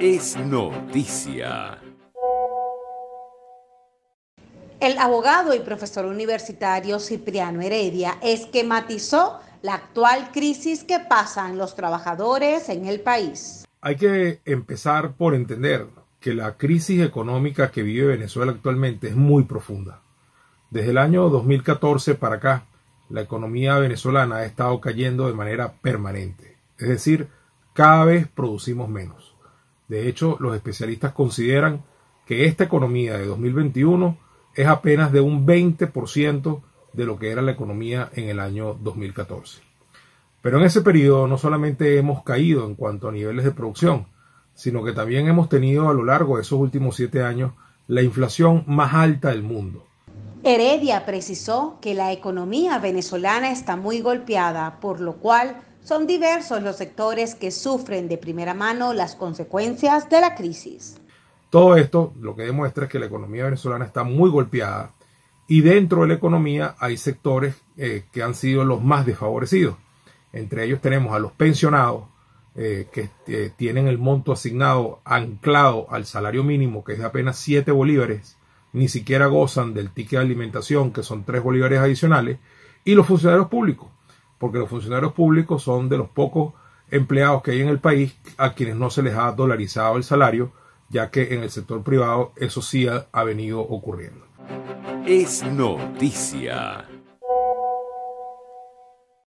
es noticia. El abogado y profesor universitario Cipriano Heredia esquematizó la actual crisis que pasan los trabajadores en el país. Hay que empezar por entender que la crisis económica que vive Venezuela actualmente es muy profunda. Desde el año 2014 para acá, la economía venezolana ha estado cayendo de manera permanente. Es decir, cada vez producimos menos. De hecho, los especialistas consideran que esta economía de 2021 es apenas de un 20% de lo que era la economía en el año 2014. Pero en ese periodo no solamente hemos caído en cuanto a niveles de producción, sino que también hemos tenido a lo largo de esos últimos siete años la inflación más alta del mundo. Heredia precisó que la economía venezolana está muy golpeada, por lo cual son diversos los sectores que sufren de primera mano las consecuencias de la crisis. Todo esto lo que demuestra es que la economía venezolana está muy golpeada y dentro de la economía hay sectores eh, que han sido los más desfavorecidos. Entre ellos tenemos a los pensionados eh, que eh, tienen el monto asignado anclado al salario mínimo que es de apenas 7 bolívares ni siquiera gozan del ticket de alimentación, que son tres bolívares adicionales, y los funcionarios públicos, porque los funcionarios públicos son de los pocos empleados que hay en el país a quienes no se les ha dolarizado el salario, ya que en el sector privado eso sí ha, ha venido ocurriendo. Es noticia.